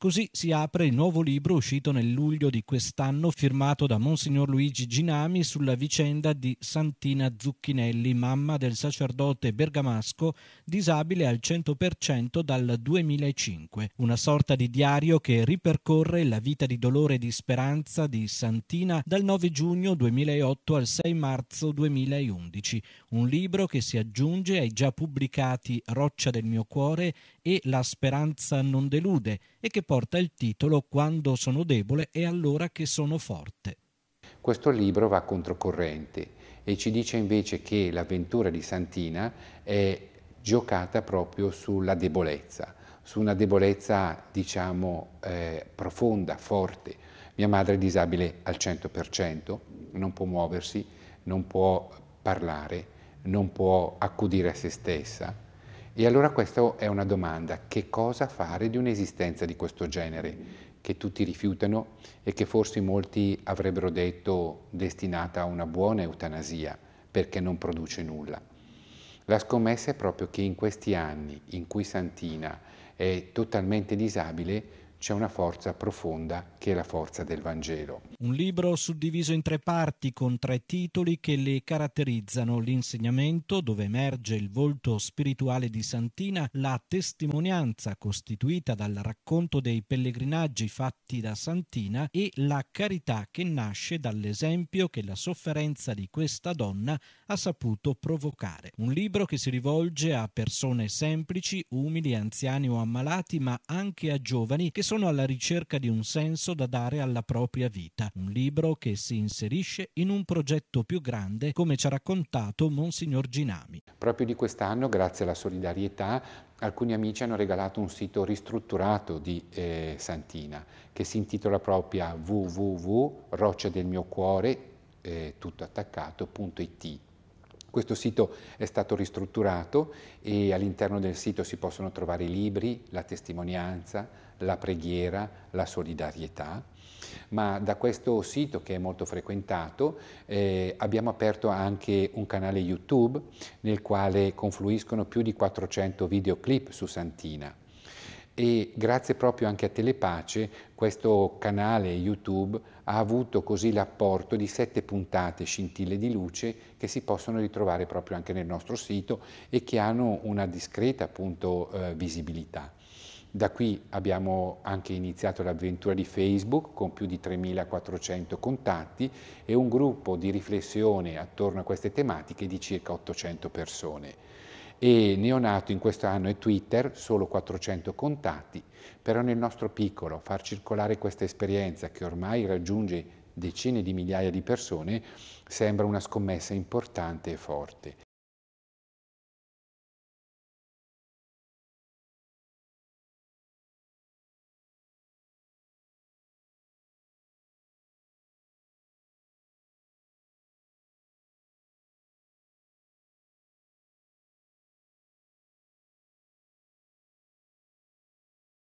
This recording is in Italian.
Così si apre il nuovo libro uscito nel luglio di quest'anno, firmato da Monsignor Luigi Ginami sulla vicenda di Santina Zucchinelli, mamma del sacerdote bergamasco disabile al 100% dal 2005. Una sorta di diario che ripercorre la vita di dolore e di speranza di Santina dal 9 giugno 2008 al 6 marzo 2011. Un libro che si aggiunge ai già pubblicati Roccia del mio cuore e La speranza non delude e che porta il titolo Quando sono debole è allora che sono forte. Questo libro va controcorrente e ci dice invece che l'avventura di Santina è giocata proprio sulla debolezza, su una debolezza diciamo eh, profonda, forte. Mia madre è disabile al 100%, non può muoversi, non può parlare, non può accudire a se stessa, e allora questa è una domanda, che cosa fare di un'esistenza di questo genere? che tutti rifiutano e che forse molti avrebbero detto destinata a una buona eutanasia perché non produce nulla. La scommessa è proprio che in questi anni in cui Santina è totalmente disabile, c'è una forza profonda che è la forza del Vangelo. Un libro suddiviso in tre parti con tre titoli che le caratterizzano l'insegnamento dove emerge il volto spirituale di Santina, la testimonianza costituita dal racconto dei pellegrinaggi fatti da Santina e la carità che nasce dall'esempio che la sofferenza di questa donna ha saputo provocare. Un libro che si rivolge a persone semplici, umili, anziani o ammalati, ma anche a giovani che sono alla ricerca di un senso da dare alla propria vita, un libro che si inserisce in un progetto più grande come ci ha raccontato Monsignor Ginami. Proprio di quest'anno, grazie alla solidarietà, alcuni amici hanno regalato un sito ristrutturato di eh, Santina che si intitola proprio www.rocciadelmiocuore, eh, tutto attaccato.it questo sito è stato ristrutturato e all'interno del sito si possono trovare i libri, la testimonianza, la preghiera, la solidarietà, ma da questo sito che è molto frequentato eh, abbiamo aperto anche un canale YouTube nel quale confluiscono più di 400 videoclip su Santina e grazie proprio anche a Telepace questo canale YouTube ha avuto così l'apporto di sette puntate scintille di luce che si possono ritrovare proprio anche nel nostro sito e che hanno una discreta appunto eh, visibilità. Da qui abbiamo anche iniziato l'avventura di Facebook con più di 3.400 contatti e un gruppo di riflessione attorno a queste tematiche di circa 800 persone e neonato in questo anno è Twitter, solo 400 contatti, però nel nostro piccolo far circolare questa esperienza che ormai raggiunge decine di migliaia di persone sembra una scommessa importante e forte.